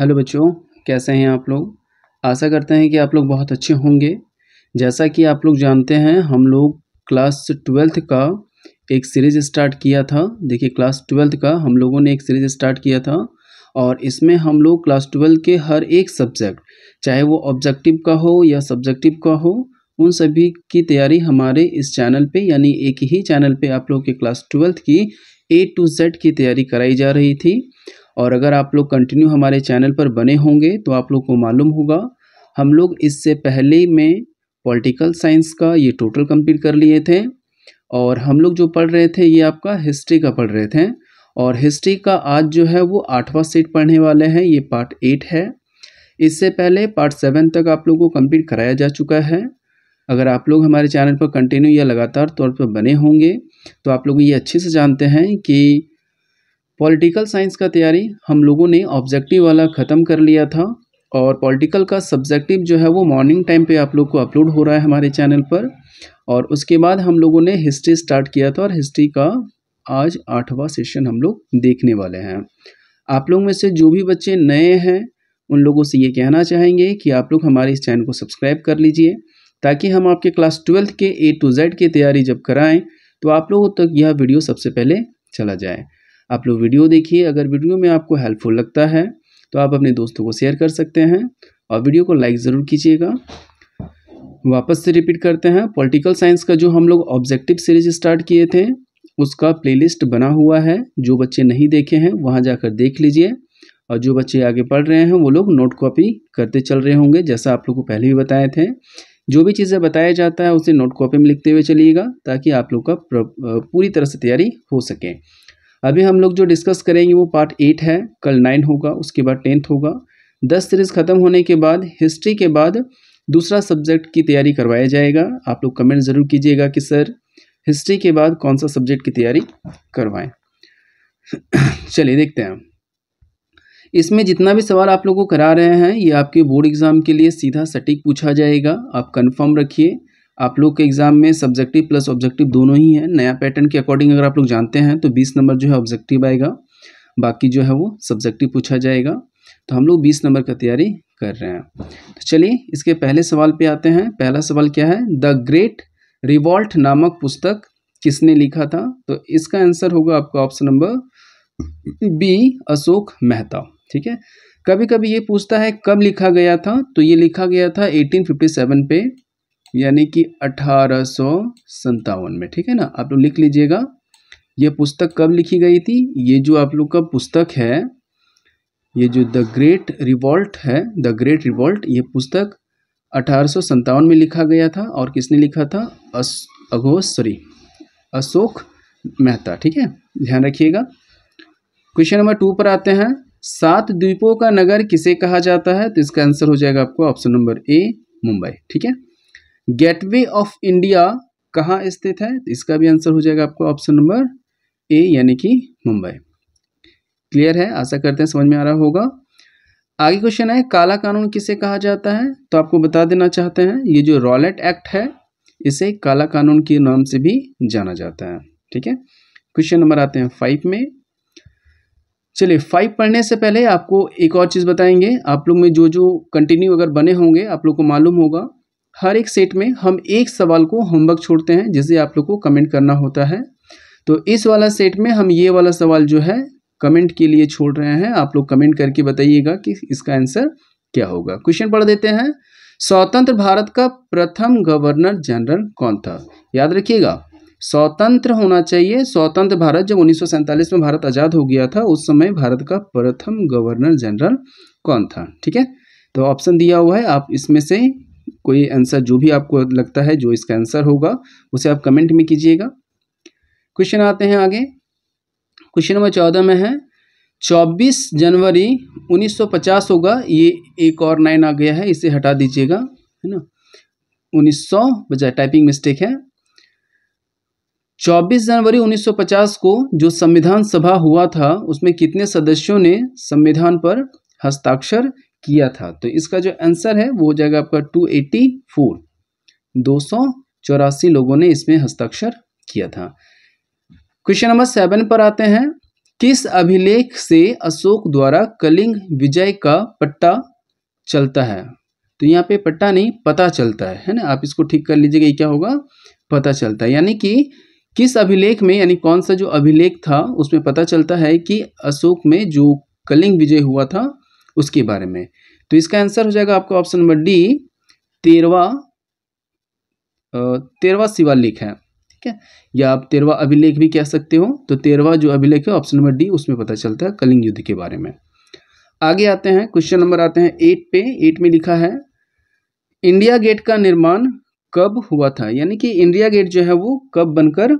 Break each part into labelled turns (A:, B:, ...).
A: hello बच्चों कैसे हैं आप लोग आशा करते हैं कि आप लोग बहुत अच्छे होंगे जैसा कि आप लोग जानते हैं हम लोग क्लास ट्वेल्थ का एक सीरीज स्टार्ट किया था देखिए क्लास ट्वेल्थ का हम लोगों ने एक सीरीज स्टार्ट किया था और इसमें हम लोग क्लास ट्वेल्थ के हर एक सब्जेक्ट चाहे वो ऑब्जेक्टिव का हो या सब्जेक्टिव का हो उन सभी की तैयारी हमारे इस चैनल पर यानी एक ही चैनल पर आप लोग के क्लास ट्वेल्थ की ए टू जेड की तैयारी कराई जा रही थी और अगर आप लोग कंटिन्यू हमारे चैनल पर बने होंगे तो आप लोग को मालूम होगा हम लोग इससे पहले में पॉलिटिकल साइंस का ये टोटल कंप्लीट कर लिए थे और हम लोग जो पढ़ रहे थे ये आपका हिस्ट्री का पढ़ रहे थे और हिस्ट्री का आज जो है वो आठवां सेट पढ़ने वाले हैं ये पार्ट एट है इससे पहले पार्ट सेवन तक आप लोगों को कंप्लीट कराया जा चुका है अगर आप लोग हमारे चैनल पर कंटिन्यू या लगातार तौर पर बने होंगे तो आप लोग ये अच्छे से जानते हैं कि पॉलिटिकल साइंस का तैयारी हम लोगों ने ऑब्जेक्टिव वाला ख़त्म कर लिया था और पॉलिटिकल का सब्जेक्टिव जो है वो मॉर्निंग टाइम पे आप लोग को अपलोड हो रहा है हमारे चैनल पर और उसके बाद हम लोगों ने हिस्ट्री स्टार्ट किया था और हिस्ट्री का आज आठवां सेशन हम लोग देखने वाले हैं आप लोग में से जो भी बच्चे नए हैं उन लोगों से ये कहना चाहेंगे कि आप लोग हमारे इस चैनल को सब्सक्राइब कर लीजिए ताकि हम आपके क्लास ट्वेल्थ के ए टू जेड की तैयारी जब कराएँ तो आप लोगों तक यह वीडियो सबसे पहले चला जाए आप लोग वीडियो देखिए अगर वीडियो में आपको हेल्पफुल लगता है तो आप अपने दोस्तों को शेयर कर सकते हैं और वीडियो को लाइक ज़रूर कीजिएगा वापस से रिपीट करते हैं पॉलिटिकल साइंस का जो हम लोग ऑब्जेक्टिव सीरीज स्टार्ट किए थे उसका प्लेलिस्ट बना हुआ है जो बच्चे नहीं देखे हैं वहाँ जाकर देख लीजिए और जो बच्चे आगे पढ़ रहे हैं वो लोग नोट कॉपी करते चल रहे होंगे जैसा आप लोग को पहले भी बताए थे जो भी चीज़ें बताया जाता है उसे नोट कॉपी में लिखते हुए चलिएगा ताकि आप लोग का पूरी तरह से तैयारी हो सके अभी हम लोग जो डिस्कस करेंगे वो पार्ट एट है कल नाइन होगा उसके बाद टेंथ होगा दस सीरीज़ ख़त्म होने के बाद हिस्ट्री के बाद दूसरा सब्जेक्ट की तैयारी करवाया जाएगा आप लोग कमेंट ज़रूर कीजिएगा कि सर हिस्ट्री के बाद कौन सा सब्जेक्ट की तैयारी करवाएं चलिए देखते हैं इसमें जितना भी सवाल आप लोगों को करा रहे हैं ये आपके बोर्ड एग्ज़ाम के लिए सीधा सटीक पूछा जाएगा आप कन्फर्म रखिए आप लोग के एग्ज़ाम में सब्जेक्टिव प्लस ऑब्जेक्टिव दोनों ही हैं नया पैटर्न के अकॉर्डिंग अगर आप लोग जानते हैं तो बीस नंबर जो है ऑब्जेक्टिव आएगा बाकी जो है वो सब्जेक्टिव पूछा जाएगा तो हम लोग बीस नंबर का तैयारी कर रहे हैं तो चलिए इसके पहले सवाल पे आते हैं पहला सवाल क्या है द ग्रेट रिवॉल्ट नामक पुस्तक किसने लिखा था तो इसका आंसर होगा आपका option number B Ashok Mehta ठीक है कभी कभी ये पूछता है कब लिखा गया था तो ये लिखा गया था 1857 पे यानी कि अठारह में ठीक है ना आप लोग लिख लीजिएगा ये पुस्तक कब लिखी गई थी ये जो आप लोग का पुस्तक है ये जो द ग्रेट रिवॉल्ट है द ग्रेट रिवॉल्ट ये पुस्तक अठारह में लिखा गया था और किसने लिखा था अस अघोष सॉरी अशोक मेहता ठीक है ध्यान रखिएगा क्वेश्चन नंबर टू पर आते हैं सात द्वीपों का नगर किसे कहा जाता है तो इसका आंसर हो जाएगा आपको ऑप्शन नंबर ए मुंबई ठीक है गेटवे ऑफ इंडिया कहाँ स्थित है तो इसका भी आंसर हो जाएगा आपको ऑप्शन नंबर ए यानी कि मुंबई क्लियर है आशा करते हैं समझ में आ रहा होगा आगे क्वेश्चन है काला कानून किसे कहा जाता है तो आपको बता देना चाहते हैं ये जो रॉलेट एक्ट है इसे काला कानून के नाम से भी जाना जाता है ठीक है क्वेश्चन नंबर आते हैं फाइव में चलिए फाइव पढ़ने से पहले आपको एक और चीज़ बताएंगे आप लोग में जो जो कंटिन्यू अगर बने होंगे आप लोग को मालूम होगा हर एक सेट में हम एक सवाल को होमवर्क छोड़ते हैं जिसे आप लोग को कमेंट करना होता है तो इस वाला सेट में हम ये वाला सवाल जो है कमेंट के लिए छोड़ रहे हैं आप लोग कमेंट करके बताइएगा कि इसका आंसर क्या होगा क्वेश्चन पढ़ देते हैं स्वतंत्र भारत का प्रथम गवर्नर जनरल कौन था याद रखिएगा स्वतंत्र होना चाहिए स्वतंत्र भारत जब उन्नीस में भारत आज़ाद हो गया था उस समय भारत का प्रथम गवर्नर जनरल कौन था ठीक है तो ऑप्शन दिया हुआ है आप इसमें से कोई आंसर जो भी आपको लगता है जो इसका आंसर होगा उसे आप कमेंट में कीजिएगा क्वेश्चन आते हैं आगे क्वेश्चन नंबर चौदह में है चौबीस जनवरी 1950 होगा ये एक और नाइन आ गया है इसे हटा दीजिएगा है ना 1900 सौ बजाय टाइपिंग मिस्टेक है 24 जनवरी 1950 को जो संविधान सभा हुआ था उसमें कितने सदस्यों ने संविधान पर हस्ताक्षर किया था तो इसका जो आंसर है वो हो जाएगा आपका टू एटी फोर दो सौ चौरासी लोगों ने इसमें हस्ताक्षर किया था क्वेश्चन नंबर सेवन पर आते हैं किस अभिलेख से अशोक द्वारा कलिंग विजय का पट्टा चलता है तो यहाँ पे पट्टा नहीं पता चलता है है ना आप इसको ठीक कर लीजिएगा ये क्या होगा पता चलता है यानी कि किस अभिलेख में यानी कौन सा जो अभिलेख था उसमें पता चलता है कि अशोक में जो कलिंग विजय हुआ था उसके बारे में तो इसका आंसर हो जाएगा आपका ऑप्शन नंबर डी तेरवा तेरवा शिवालिक है ठीक है या आप तेरवा अभिलेख भी कह सकते हो तो तेरवा जो अभिलेख है ऑप्शन नंबर डी उसमें पता चलता है कलिंग युद्ध के बारे में आगे आते हैं क्वेश्चन नंबर आते हैं एट पे एट में लिखा है इंडिया गेट का निर्माण कब हुआ था यानी कि इंडिया गेट जो है वो कब बनकर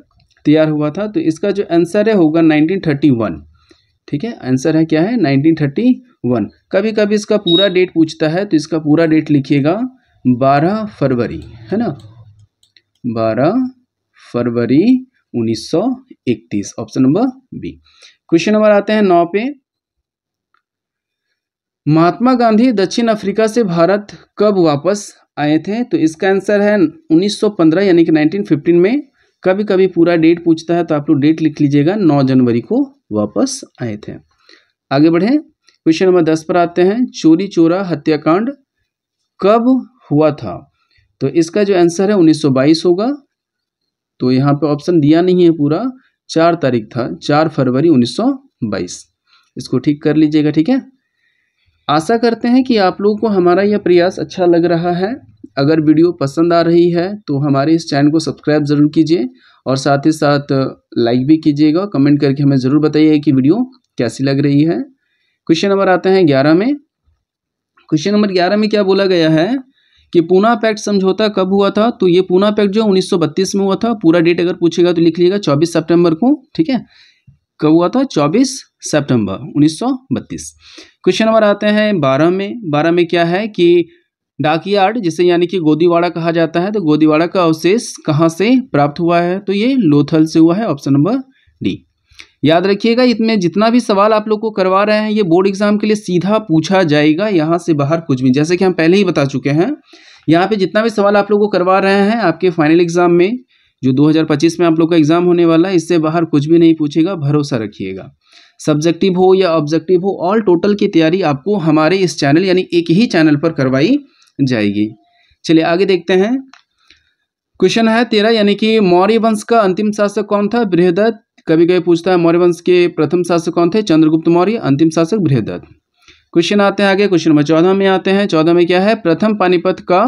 A: तैयार हुआ था तो इसका जो आंसर है होगा वन ठीक है आंसर है क्या है 1931 कभी कभी इसका पूरा डेट पूछता है तो इसका पूरा डेट लिखिएगा 12 फरवरी है ना 12 फरवरी 1931 option number B question number आते हैं नौ पे महात्मा गांधी दक्षिण अफ्रीका से भारत कब वापस आए थे तो इसका आंसर है 1915 यानी कि 1915 में कभी कभी पूरा डेट पूछता है तो आप लोग डेट लिख लीजिएगा नौ जनवरी को वापस आए थे आगे बढ़ें क्वेश्चन नंबर दस पर आते हैं चोरी चोरा हत्याकांड कब हुआ था तो इसका जो आंसर है 1922 होगा तो यहाँ पे ऑप्शन दिया नहीं है पूरा चार तारीख था चार फरवरी 1922 इसको ठीक कर लीजिएगा ठीक है आशा करते हैं कि आप लोगों को हमारा यह प्रयास अच्छा लग रहा है अगर वीडियो पसंद आ रही है तो हमारे इस चैनल को सब्सक्राइब ज़रूर कीजिए और साथ ही साथ लाइक भी कीजिएगा कमेंट करके हमें ज़रूर बताइए कि वीडियो कैसी लग रही है क्वेश्चन नंबर आते हैं ग्यारह में क्वेश्चन नंबर ग्यारह में क्या बोला गया है कि पूना पैक्ट समझौता कब हुआ था तो ये पूना पैक्ट जो 1932 में हुआ था पूरा डेट अगर पूछेगा तो लिख लीजिएगा 24 सितंबर को ठीक है कब हुआ था 24 सितंबर 1932 क्वेश्चन नंबर आते हैं 12 में 12 में क्या है कि यार्ड जिसे यानी कि गोदीवाड़ा कहा जाता है तो गोदीवाड़ा का अवशेष कहाँ से प्राप्त हुआ है तो ये लोथल से हुआ है ऑप्शन नंबर डी याद रखिएगा इसमें जितना भी सवाल आप लोग को करवा रहे हैं ये बोर्ड एग्जाम के लिए सीधा पूछा जाएगा यहाँ से बाहर कुछ भी जैसे कि हम पहले ही बता चुके हैं यहाँ पे जितना भी सवाल आप लोग को करवा रहे हैं आपके फाइनल एग्जाम में जो 2025 में आप लोग का एग्जाम होने वाला है इससे बाहर कुछ भी नहीं पूछेगा भरोसा रखिएगा सब्जेक्टिव हो या ऑब्जेक्टिव हो ऑल टोटल की तैयारी आपको हमारे इस चैनल यानी एक ही चैनल पर करवाई जाएगी चलिए आगे देखते हैं क्वेश्चन है तेरह यानी कि मौर्य वंश का अंतिम शासक कौन था बृहदत्त कभी कभी पूछता है मौर्य वंश के प्रथम शासक कौन थे चंद्रगुप्त मौर्य अंतिम शासक बृहदत्त क्वेश्चन आते हैं आगे क्वेश्चन नंबर चौदह में आते हैं चौदह में क्या है प्रथम पानीपत का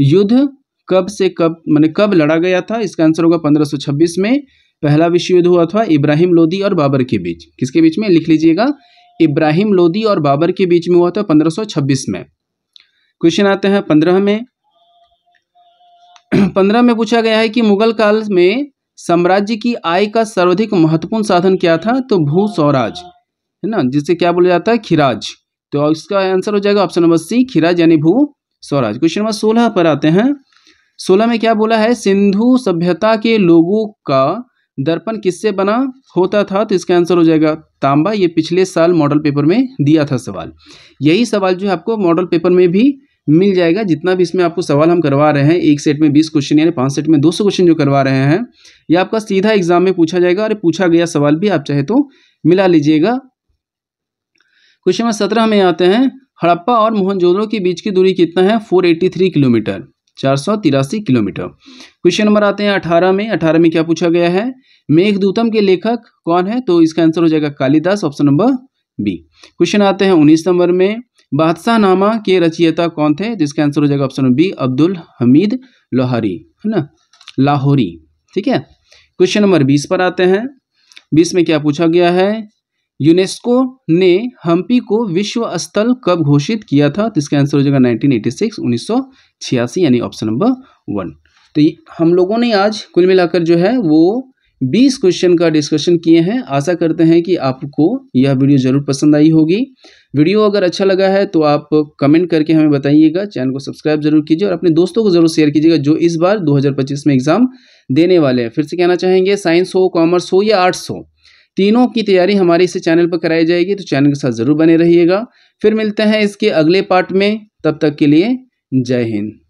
A: युद्ध कब से कब मैंने कब लड़ा गया था इसका आंसर होगा पंद्रह में पहला विश्व युद्ध हुआ था इब्राहिम लोदी और बाबर के बीच किसके बीच में लिख लीजिएगा इब्राहिम लोदी और बाबर के बीच में हुआ था पंद्रह में क्वेश्चन आते हैं पंद्रह में पंद्रह में पूछा गया है कि मुगल काल में साम्राज्य की आय का सर्वाधिक महत्वपूर्ण साधन क्या था तो भू स्वराज है ना जिसे क्या बोला जाता है खिराज तो इसका आंसर हो जाएगा ऑप्शन नंबर सी खिराज यानी भू स्वराज क्वेश्चन नंबर सोलह पर आते हैं सोलह में क्या बोला है सिंधु सभ्यता के लोगों का दर्पण किससे बना होता था तो इसका आंसर हो जाएगा तांबा ये पिछले साल मॉडल पेपर में दिया था सवाल यही सवाल जो है आपको मॉडल पेपर में भी मिल जाएगा जितना भी इसमें आपको सवाल हम करवा रहे हैं एक सेट में बीस क्वेश्चन यानी पाँच सेट में दो सौ क्वेश्चन जो करवा रहे हैं ये आपका सीधा एग्जाम में पूछा जाएगा और पूछा गया सवाल भी आप चाहे तो मिला लीजिएगा क्वेश्चन नंबर सत्रह में आते हैं हड़प्पा और मोहनजोदड़ो के बीच की दूरी कितना है फोर एट्टी थ्री किलोमीटर चार सौ तिरासी किलोमीटर क्वेश्चन नंबर आते हैं अठारह में अठारह में क्या पूछा गया है मेघदूतम के लेखक कौन है तो इसका आंसर हो जाएगा Kalidas option number B question आते हैं उन्नीस नंबर में बादशाह नामा के रचयिता कौन थे जिसका आंसर हो जाएगा ऑप्शन बी अब्दुल हमीद लोहरी है ना लाहौरी ठीक है क्वेश्चन नंबर बीस पर आते हैं बीस में क्या पूछा गया है यूनेस्को ने हम्पी को विश्व स्थल कब घोषित किया था तो इसका आंसर हो जाएगा 1986 छियासी यानी ऑप्शन नंबर वन तो हम लोगों ने आज कुल मिलाकर जो है वो बीस क्वेश्चन का डिस्कशन किए हैं आशा करते हैं कि आपको यह वीडियो ज़रूर पसंद आई होगी वीडियो अगर अच्छा लगा है तो आप कमेंट करके हमें बताइएगा चैनल को सब्सक्राइब जरूर कीजिए और अपने दोस्तों को जरूर शेयर कीजिएगा जो इस बार 2025 में एग्ज़ाम देने वाले हैं फिर से कहना चाहेंगे साइंस हो कॉमर्स हो या आर्ट्स हो तीनों की तैयारी हमारे इस चैनल पर कराई जाएगी तो चैनल के साथ ज़रूर बने रहिएगा फिर मिलते हैं इसके अगले पार्ट में तब तक के लिए जय हिंद